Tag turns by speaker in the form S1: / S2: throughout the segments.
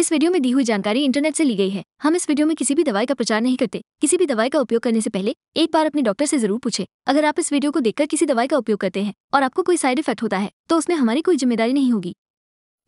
S1: इस वीडियो में दी हुई जानकारी इंटरनेट से ली गई है हम इस वीडियो में किसी भी दवाई का प्रचार नहीं करते किसी भी दवाई का उपयोग करने से पहले एक बार अपने डॉक्टर से जरूर पूछे अगर आप इस वीडियो को देखकर किसी दवाई का उपयोग करते हैं और आपको कोई साइड इफेक्ट होता है तो उसमें हमारी कोई जिम्मेदारी नहीं होगी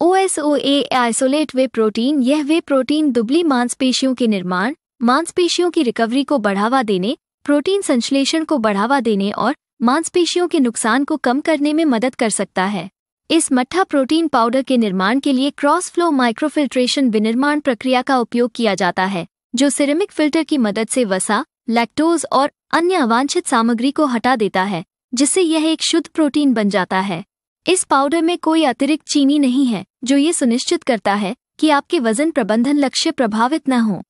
S1: O S O A isolate whey protein यह वे प्रोटीन दुबली मांसपेशियों के निर्माण मांसपेशियों की रिकवरी को बढ़ावा देने प्रोटीन संश्लेषण को बढ़ावा देने और मांसपेशियों के नुकसान को कम करने में मदद कर सकता है इस मट्ठा प्रोटीन पाउडर के निर्माण के लिए क्रॉस फ्लो माइक्रोफिल्ट्रेशन विनिर्माण प्रक्रिया का उपयोग किया जाता है जो सिरेमिक फिल्टर की मदद से वसा लैक्टोज और अन्य अवांछित सामग्री को हटा देता है जिससे यह एक शुद्ध प्रोटीन बन जाता है इस पाउडर में कोई अतिरिक्त चीनी नहीं है जो ये सुनिश्चित करता है कि आपके वजन प्रबंधन लक्ष्य प्रभावित न हो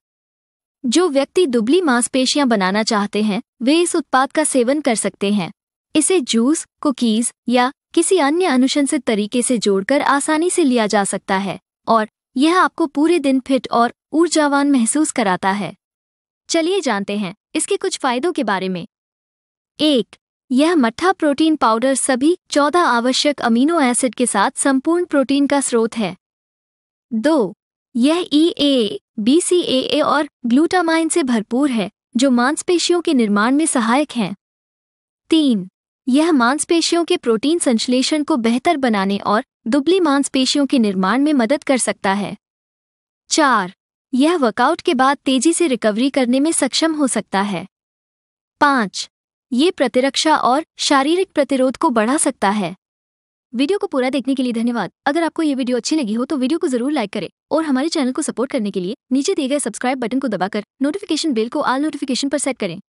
S1: जो व्यक्ति दुबली मांसपेशियां बनाना चाहते हैं वे इस उत्पाद का सेवन कर सकते हैं इसे जूस कुकीज या किसी अन्य अनुशंसित तरीके से जोड़कर आसानी से लिया जा सकता है और यह आपको पूरे दिन फिट और ऊर्जावान महसूस कराता है चलिए जानते हैं इसके कुछ फायदों के बारे में एक यह मट्ठा प्रोटीन पाउडर सभी चौदह आवश्यक अमीनो एसिड के साथ संपूर्ण प्रोटीन का स्रोत है दो यह ई ए बी सी ए ए और ग्लूटामाइन से भरपूर है जो मांसपेशियों के निर्माण में सहायक हैं तीन यह मांसपेशियों के प्रोटीन संश्लेषण को बेहतर बनाने और दुबली मांसपेशियों के निर्माण में मदद कर सकता है चार यह वर्कआउट के बाद तेजी से रिकवरी करने में सक्षम हो सकता है पाँच ये प्रतिरक्षा और शारीरिक प्रतिरोध को बढ़ा सकता है वीडियो को पूरा देखने के लिए धन्यवाद अगर आपको ये वीडियो अच्छी लगी हो तो वीडियो को जरूर लाइक करें और हमारे चैनल को सपोर्ट करने के लिए नीचे दिए गए सब्सक्राइब बटन को दबाकर नोटिफिकेशन बेल को आल नोटिफिकेशन पर सेट करें